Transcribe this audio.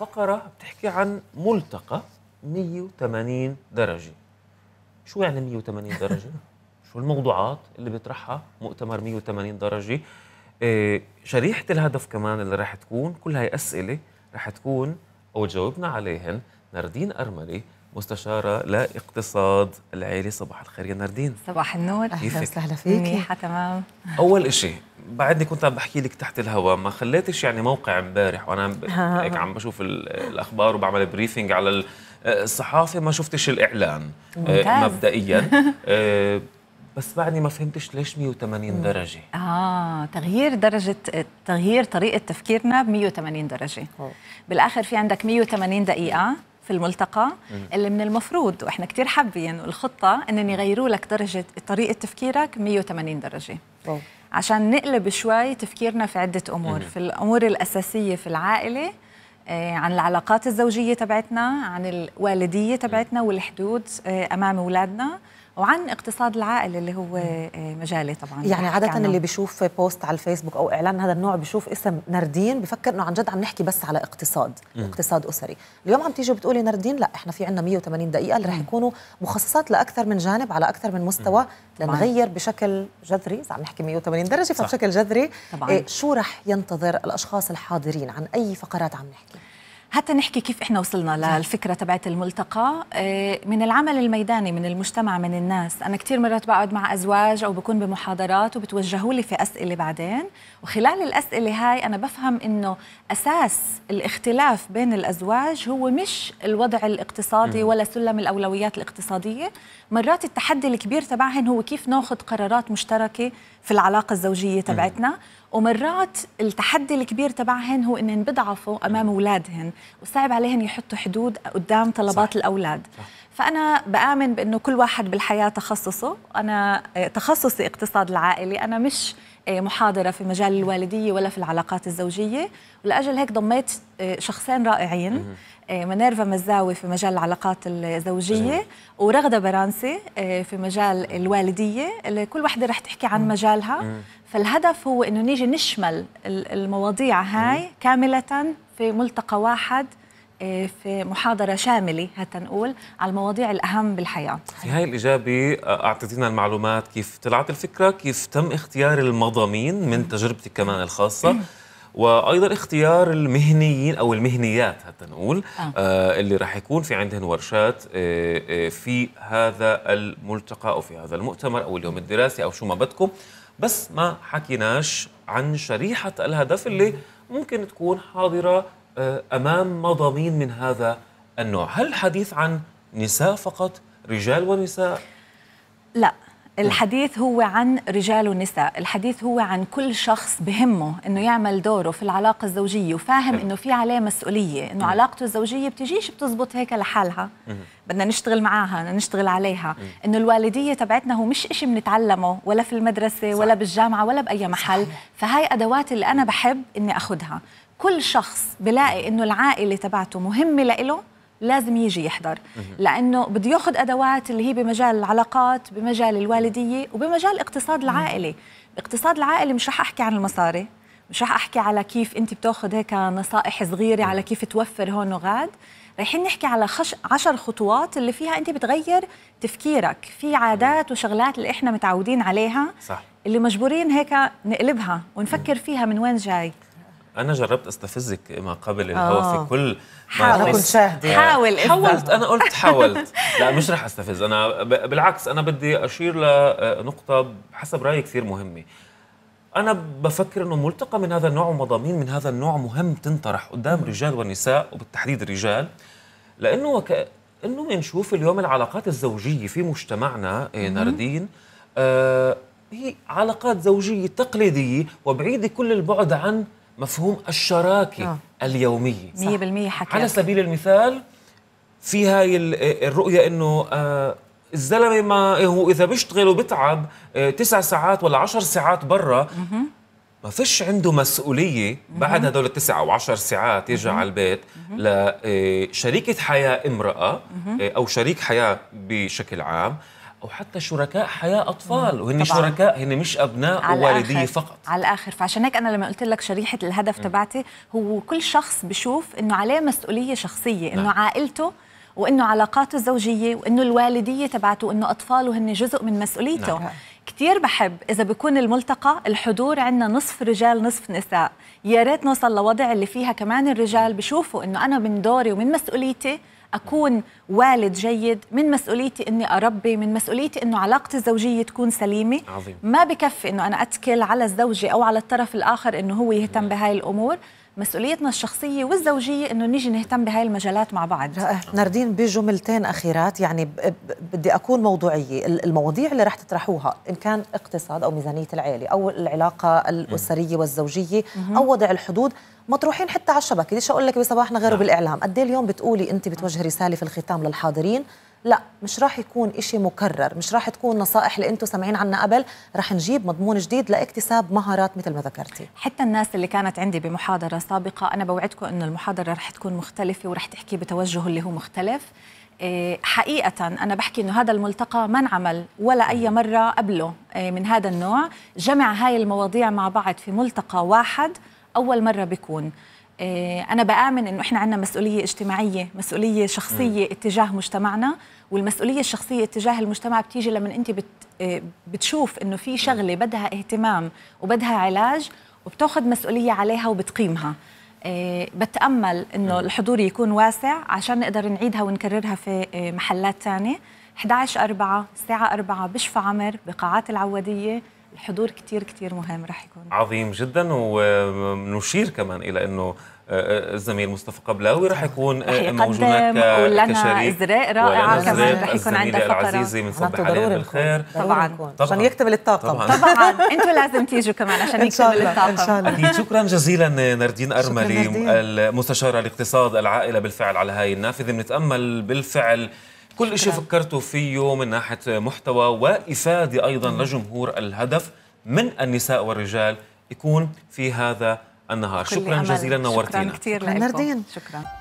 فقرة بتحكي عن ملتقى 180 درجة شو يعني 180 درجة؟ شو الموضوعات اللي بيطرحها مؤتمر 180 درجة إيه شريحة الهدف كمان اللي رح تكون كل هاي أسئلة رح تكون أو جاوبنا عليهن ناردين أرملي مستشارة لاقتصاد العيلة صباح الخير يا ناردين صباح النور أهلا وسهلا فيك منيحة تمام أول إشي بعدني كنت عم بحكي لك تحت الهواء ما خليتش يعني موقع امبارح وأنا هيك عم بشوف الأخبار وبعمل بريفنج على الصحافة ما شفتش الإعلان آه، ممتاز. مبدئيا آه، بس بعدني ما فهمتش ليش 180 درجة اه تغيير درجة تغيير طريقة تفكيرنا ب 180 درجة بالآخر في عندك 180 دقيقة في الملتقى اللي من المفروض واحنا كثير حابين الخطه انهم يغيروا لك درجه طريقه تفكيرك 180 درجه عشان نقلب شوي تفكيرنا في عده امور في الامور الاساسيه في العائله آه، عن العلاقات الزوجيه تبعتنا عن الوالديه تبعتنا والحدود آه، امام اولادنا وعن اقتصاد العائله اللي هو آه، مجالي طبعا يعني عاده اللي بيشوف بوست على الفيسبوك او اعلان هذا النوع بيشوف اسم نردين بفكر انه عن جد عم نحكي بس على اقتصاد مم. اقتصاد اسري اليوم عم تيجي بتقولي نردين لا احنا في عندنا 180 دقيقه اللي رح يكونوا مخصصات لاكثر من جانب على اكثر من مستوى لنغير بشكل جذري اذا عم نحكي 180 درجه فبشكل جذري طبعاً. إيه شو رح ينتظر الاشخاص الحاضرين عن اي فقرات عم نحكي حتى نحكي كيف احنا وصلنا للفكره تبعت الملتقى آه، من العمل الميداني من المجتمع من الناس انا كثير مرات بقعد مع ازواج او بكون بمحاضرات وبتوجهوا لي في اسئله بعدين وخلال الاسئله هاي انا بفهم انه اساس الاختلاف بين الازواج هو مش الوضع الاقتصادي ولا سلم الاولويات الاقتصاديه مرات التحدي الكبير تبعهن هو كيف ناخذ قرارات مشتركه في العلاقه الزوجيه تبعتنا ومرات التحدي الكبير تبعهن هو انهن بضعفوا امام نعم. اولادهن وصعب عليهن يحطوا حدود قدام طلبات صح. الاولاد صح. فانا بامن بانه كل واحد بالحياه تخصصه انا آه، تخصصي اقتصاد العائلي انا مش آه، محاضرة في مجال الوالدية ولا في العلاقات الزوجية ولأجل هيك ضميت آه، شخصين رائعين منيرفا مزاوي في مجال العلاقات الزوجية ورغدة برانسي في مجال الوالدية كل واحدة رح تحكي عن مجالها فالهدف هو انه نيجي نشمل المواضيع هاي كامله في ملتقى واحد إيه، في محاضرة شاملة حتى نقول على المواضيع الأهم بالحياة في هاي الإجابة آه، أعطيتينا المعلومات كيف طلعت الفكرة كيف تم اختيار المضامين من تجربتك كمان الخاصة وايضا اختيار المهنيين او المهنيات حتى نقول آه. آه اللي راح يكون في عندهم ورشات آه في هذا الملتقى او في هذا المؤتمر او اليوم الدراسي او شو ما بدكم بس ما حكيناش عن شريحة الهدف اللي ممكن تكون حاضرة آه، أمام مضامين من هذا النوع هل الحديث عن نساء فقط رجال ونساء؟ لا الحديث هو عن رجال ونساء الحديث هو عن كل شخص بهمه انه يعمل دوره في العلاقه الزوجيه وفاهم انه في عليه مسؤوليه انه علاقته الزوجيه بتجيش بتزبط هيك لحالها بدنا نشتغل معاها بدنا نشتغل عليها انه الوالديه تبعتنا هو مش إشي بنتعلمه ولا في المدرسه صح. ولا بالجامعه ولا باي محل فهاي ادوات اللي انا بحب اني اخذها كل شخص بلاقي انه العائله تبعته مهمه لإله لازم يجي يحضر لانه بده ياخذ ادوات اللي هي بمجال العلاقات بمجال الوالديه وبمجال اقتصاد العائله اقتصاد العائله مش رح احكي عن المصاري مش رح احكي على كيف انت بتاخذ هيك نصائح صغيره على كيف توفر هون وغاد رايحين نحكي على خش... عشر خطوات اللي فيها انت بتغير تفكيرك في عادات وشغلات اللي احنا متعودين عليها صح. اللي مجبورين هيك نقلبها ونفكر فيها من وين جاي انا جربت استفزك ما قبل اللي هو في آه. كل حاول كنت شاهد آه. حاول حاولت انا قلت حاولت لا مش رح استفز انا بالعكس انا بدي اشير لنقطه آه، حسب رايي كثير مهمه انا بفكر انه ملتقى من هذا النوع ومضامين من هذا النوع مهم تنطرح قدام رجال ونساء وبالتحديد الرجال لانه وك... انه بنشوف اليوم العلاقات الزوجيه في مجتمعنا ناردين آه هي علاقات زوجيه تقليديه وبعيده كل البعد عن مفهوم الشراكة آه. اليومية 100% حكي على سبيل المثال في هاي الرؤية إنه آه الزلمة ما هو إذا بيشتغل وبتعب آه تسع ساعات ولا عشر ساعات برا ما فيش عنده مسؤولية بعد هدول التسع أو عشر ساعات يرجع على البيت لشريكة آه، حياة امرأة آه، أو شريك حياة بشكل عام او حتى شركاء حياه اطفال وهن شركاء هن مش ابناء ووالديه فقط على الاخر فعشان هيك انا لما قلت لك شريحه الهدف م. تبعتي هو كل شخص بشوف انه عليه مسؤوليه شخصيه انه نعم. عائلته وانه علاقاته الزوجيه وانه الوالديه تبعته وانه اطفاله هن جزء من مسؤوليته نعم. كثير بحب اذا بكون الملتقى الحضور عندنا نصف رجال نصف نساء يا ريت نوصل لوضع اللي فيها كمان الرجال بشوفوا انه انا من دوري ومن مسؤوليتي اكون والد جيد من مسؤوليتي اني اربي من مسؤوليتي انه علاقتي الزوجيه تكون سليمه عظيم. ما بكفي انه انا اتكل على الزوجه او على الطرف الاخر انه هو يهتم نعم. بهاي الامور مسؤوليتنا الشخصية والزوجية إنه نيجي نهتم بهاي المجالات مع بعض ناردين بجملتين أخيرات يعني بدي أكون موضوعية المواضيع اللي رح تطرحوها إن كان اقتصاد أو ميزانية العائلة أو العلاقة الأسرية والزوجية أو وضع الحدود مطروحين حتى على الشبكه ليش اقول لك بصباحنا غيره نعم. بالاعلام قد إيه اليوم بتقولي انت بتوجهي رساله في الختام للحاضرين لا مش راح يكون إشي مكرر مش راح تكون نصائح اللي انتم سامعين عنها قبل راح نجيب مضمون جديد لاكتساب مهارات مثل ما ذكرتي حتى الناس اللي كانت عندي بمحاضره سابقه انا بوعدكم انه المحاضره راح تكون مختلفه وراح تحكي بتوجه اللي هو مختلف إيه، حقيقة أنا بحكي إنه هذا الملتقى ما انعمل ولا أي مرة قبله إيه، من هذا النوع جمع هاي المواضيع مع بعض في ملتقى واحد اول مره بكون آه، انا بامن انه احنا عندنا مسؤوليه اجتماعيه مسؤوليه شخصيه م. اتجاه مجتمعنا والمسؤوليه الشخصيه اتجاه المجتمع بتيجي لما انت بت آه، بتشوف انه في شغله بدها اهتمام وبدها علاج وبتاخذ مسؤوليه عليها وبتقيمها آه، بتامل انه الحضور يكون واسع عشان نقدر نعيدها ونكررها في محلات ثانيه 11 4 الساعه 4 بشفى عمر بقاعات العوديه الحضور كثير كثير مهم رح يكون عظيم جدا ونشير كمان الى انه آه، آه، الزميل مصطفى قبلاوي رح يكون آه، موجود ولنا ازراء رائعه كمان رح يكون عندها فقره العزيزه بنصبح عليها بالخير طبعا طبعا عشان يكتمل الطاقه طبعا, طبعا. انتم لازم تيجوا كمان عشان يكتمل الطاقه ان شاء الله اكيد شكرا جزيلا نردين ارملي المستشاره الاقتصاد العائله بالفعل على هاي النافذه بنتامل بالفعل كل شيء فكرتوا فيه من ناحيه محتوى وافاده ايضا لجمهور الهدف من النساء والرجال يكون في هذا النهار شكرا جزيلا نورتينا شكرا كثير شكرا